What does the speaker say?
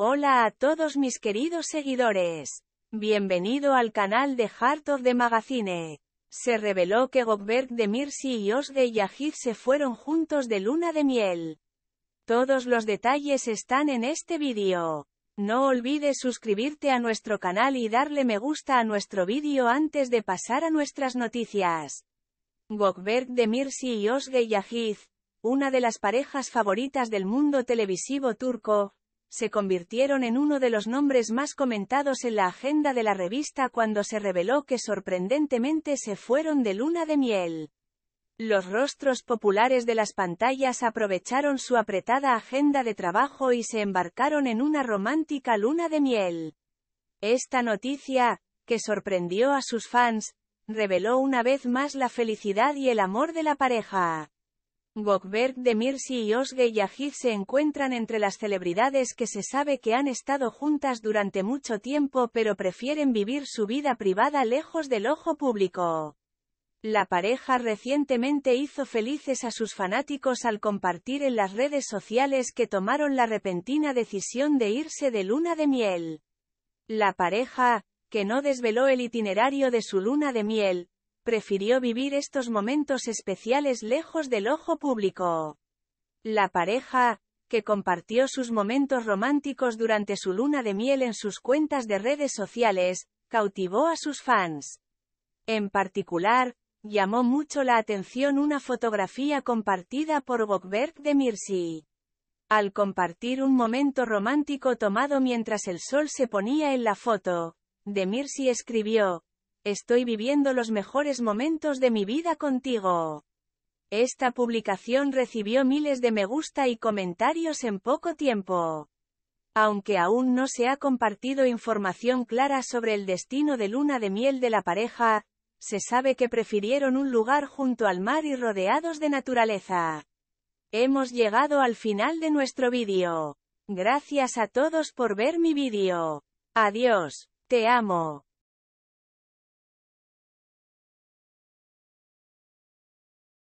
Hola a todos mis queridos seguidores. Bienvenido al canal de Heart of the Magazine. Se reveló que Gogberg e de Mirsi y Özge Yahid se fueron juntos de luna de miel. Todos los detalles están en este vídeo. No olvides suscribirte a nuestro canal y darle me gusta a nuestro vídeo antes de pasar a nuestras noticias. Gokberg e de Mirsi y Osge Yahid, una de las parejas favoritas del mundo televisivo turco, se convirtieron en uno de los nombres más comentados en la agenda de la revista cuando se reveló que sorprendentemente se fueron de luna de miel. Los rostros populares de las pantallas aprovecharon su apretada agenda de trabajo y se embarcaron en una romántica luna de miel. Esta noticia, que sorprendió a sus fans, reveló una vez más la felicidad y el amor de la pareja de Mirsi e y Osge Yajid se encuentran entre las celebridades que se sabe que han estado juntas durante mucho tiempo pero prefieren vivir su vida privada lejos del ojo público. La pareja recientemente hizo felices a sus fanáticos al compartir en las redes sociales que tomaron la repentina decisión de irse de luna de miel. La pareja, que no desveló el itinerario de su luna de miel, prefirió vivir estos momentos especiales lejos del ojo público. La pareja, que compartió sus momentos románticos durante su luna de miel en sus cuentas de redes sociales, cautivó a sus fans. En particular, llamó mucho la atención una fotografía compartida por Bogberg de Mirsi. Al compartir un momento romántico tomado mientras el sol se ponía en la foto, de Mirsi escribió, Estoy viviendo los mejores momentos de mi vida contigo. Esta publicación recibió miles de me gusta y comentarios en poco tiempo. Aunque aún no se ha compartido información clara sobre el destino de luna de miel de la pareja, se sabe que prefirieron un lugar junto al mar y rodeados de naturaleza. Hemos llegado al final de nuestro vídeo. Gracias a todos por ver mi vídeo. Adiós, te amo.